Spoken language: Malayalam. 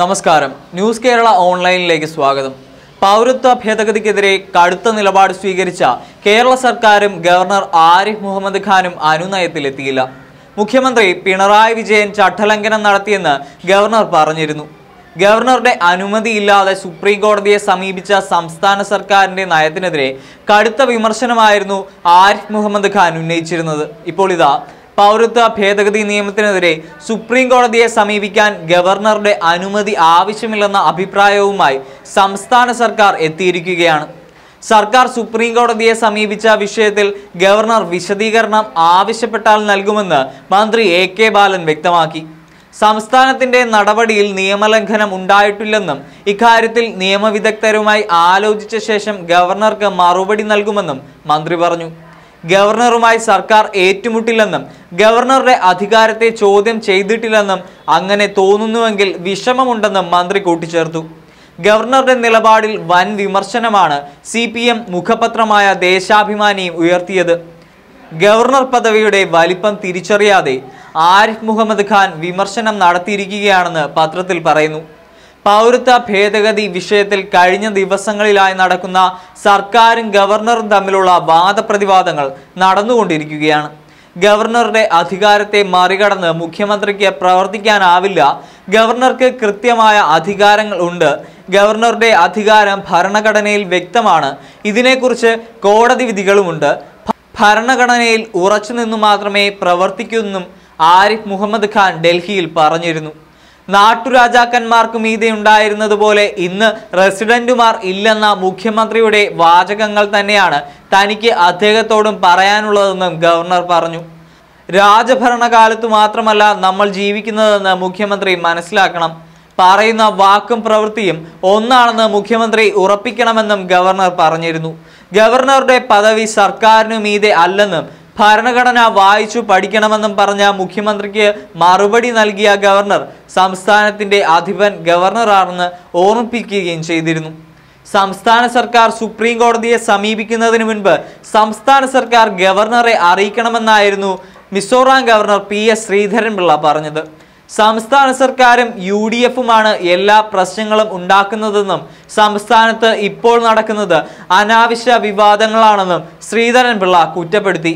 നമസ്കാരം ന്യൂസ് കേരള ഓൺലൈനിലേക്ക് സ്വാഗതം പൗരത്വ ഭേദഗതിക്കെതിരെ കടുത്ത നിലപാട് സ്വീകരിച്ച കേരള സർക്കാരും ഗവർണർ ആരിഫ് മുഹമ്മദ് ഖാനും അനുനയത്തിലെത്തിയില്ല മുഖ്യമന്ത്രി പിണറായി വിജയൻ ചട്ടലംഘനം നടത്തിയെന്ന് ഗവർണർ പറഞ്ഞിരുന്നു ഗവർണറുടെ അനുമതിയില്ലാതെ സുപ്രീം കോടതിയെ സമീപിച്ച സംസ്ഥാന സർക്കാരിന്റെ നയത്തിനെതിരെ കടുത്ത വിമർശനമായിരുന്നു ആരിഫ് മുഹമ്മദ് ഖാൻ ഉന്നയിച്ചിരുന്നത് ഇപ്പോൾ ഇതാ പൗരത്വ ഭേദഗതി നിയമത്തിനെതിരെ സുപ്രീം കോടതിയെ സമീപിക്കാൻ ഗവർണറുടെ അനുമതി ആവശ്യമില്ലെന്ന അഭിപ്രായവുമായി സംസ്ഥാന സർക്കാർ എത്തിയിരിക്കുകയാണ് സർക്കാർ സുപ്രീം കോടതിയെ സമീപിച്ച വിഷയത്തിൽ ഗവർണർ വിശദീകരണം ആവശ്യപ്പെട്ടാൽ നൽകുമെന്ന് മന്ത്രി എ കെ ബാലൻ വ്യക്തമാക്കി സംസ്ഥാനത്തിന്റെ നടപടിയിൽ നിയമലംഘനം ഉണ്ടായിട്ടില്ലെന്നും ഇക്കാര്യത്തിൽ നിയമവിദഗ്ധരുമായി ആലോചിച്ച ശേഷം ഗവർണർക്ക് മറുപടി നൽകുമെന്നും മന്ത്രി പറഞ്ഞു ഗവർണറുമായി സർക്കാർ ഏറ്റുമുട്ടില്ലെന്നും ഗവർണറുടെ അധികാരത്തെ ചോദ്യം ചെയ്തിട്ടില്ലെന്നും അങ്ങനെ തോന്നുന്നുവെങ്കിൽ വിഷമമുണ്ടെന്നും മന്ത്രി കൂട്ടിച്ചേർത്തു ഗവർണറുടെ നിലപാടിൽ വൻ വിമർശനമാണ് സി പി എം മുഖപത്രമായ ദേശാഭിമാനിയും ഉയർത്തിയത് ഗവർണർ പദവിയുടെ വലിപ്പം തിരിച്ചറിയാതെ ആരിഫ് മുഹമ്മദ് ഖാൻ വിമർശനം നടത്തിയിരിക്കുകയാണെന്ന് പത്രത്തിൽ പറയുന്നു പൗരത്വ ഭേദഗതി വിഷയത്തിൽ കഴിഞ്ഞ ദിവസങ്ങളിലായി നടക്കുന്ന സർക്കാരും ഗവർണറും തമ്മിലുള്ള വാദപ്രതിവാദങ്ങൾ നടന്നുകൊണ്ടിരിക്കുകയാണ് ഗവർണറുടെ അധികാരത്തെ മറികടന്ന് മുഖ്യമന്ത്രിക്ക് പ്രവർത്തിക്കാനാവില്ല ഗവർണർക്ക് കൃത്യമായ അധികാരങ്ങൾ ഉണ്ട് ഗവർണറുടെ അധികാരം ഭരണഘടനയിൽ വ്യക്തമാണ് ഇതിനെക്കുറിച്ച് കോടതി വിധികളുമുണ്ട് ഭരണഘടനയിൽ ഉറച്ചുനിന്നു മാത്രമേ പ്രവർത്തിക്കുന്നും ആരിഫ് മുഹമ്മദ് ഖാൻ ഡൽഹിയിൽ പറഞ്ഞിരുന്നു നാട്ടുരാജാക്കന്മാർക്ക് മീതെ ഉണ്ടായിരുന്നതുപോലെ ഇന്ന് റെസിഡന്റുമാർ ഇല്ലെന്ന മുഖ്യമന്ത്രിയുടെ വാചകങ്ങൾ തന്നെയാണ് തനിക്ക് അദ്ദേഹത്തോടും പറയാനുള്ളതെന്നും ഗവർണർ പറഞ്ഞു രാജഭരണകാലത്ത് മാത്രമല്ല നമ്മൾ ജീവിക്കുന്നതെന്ന് മുഖ്യമന്ത്രി മനസ്സിലാക്കണം പറയുന്ന വാക്കും പ്രവൃത്തിയും ഒന്നാണെന്ന് മുഖ്യമന്ത്രി ഉറപ്പിക്കണമെന്നും ഗവർണർ പറഞ്ഞിരുന്നു ഗവർണറുടെ പദവി സർക്കാരിനു മീതെ അല്ലെന്നും ഭരണഘടന വായിച്ചു പഠിക്കണമെന്നും പറഞ്ഞ മുഖ്യമന്ത്രിക്ക് മറുപടി നൽകിയ ഗവർണർ സംസ്ഥാനത്തിന്റെ അധിപൻ ഗവർണറാണെന്ന് ഓർമ്മിപ്പിക്കുകയും ചെയ്തിരുന്നു സംസ്ഥാന സർക്കാർ സുപ്രീം കോടതിയെ സമീപിക്കുന്നതിന് മുൻപ് സംസ്ഥാന സർക്കാർ ഗവർണറെ അറിയിക്കണമെന്നായിരുന്നു Mizoram governor P S Sreedharan Pillai പറഞ്ഞത് സംസ്ഥാന സർക്കാരും യു ഡി എഫുമാണ് എല്ലാ പ്രശ്നങ്ങളും ഉണ്ടാക്കുന്നതെന്നും സംസ്ഥാനത്ത് ഇപ്പോൾ നടക്കുന്നത് അനാവശ്യ വിവാദങ്ങളാണെന്നും ശ്രീധരൻപിള്ള കുറ്റപ്പെടുത്തി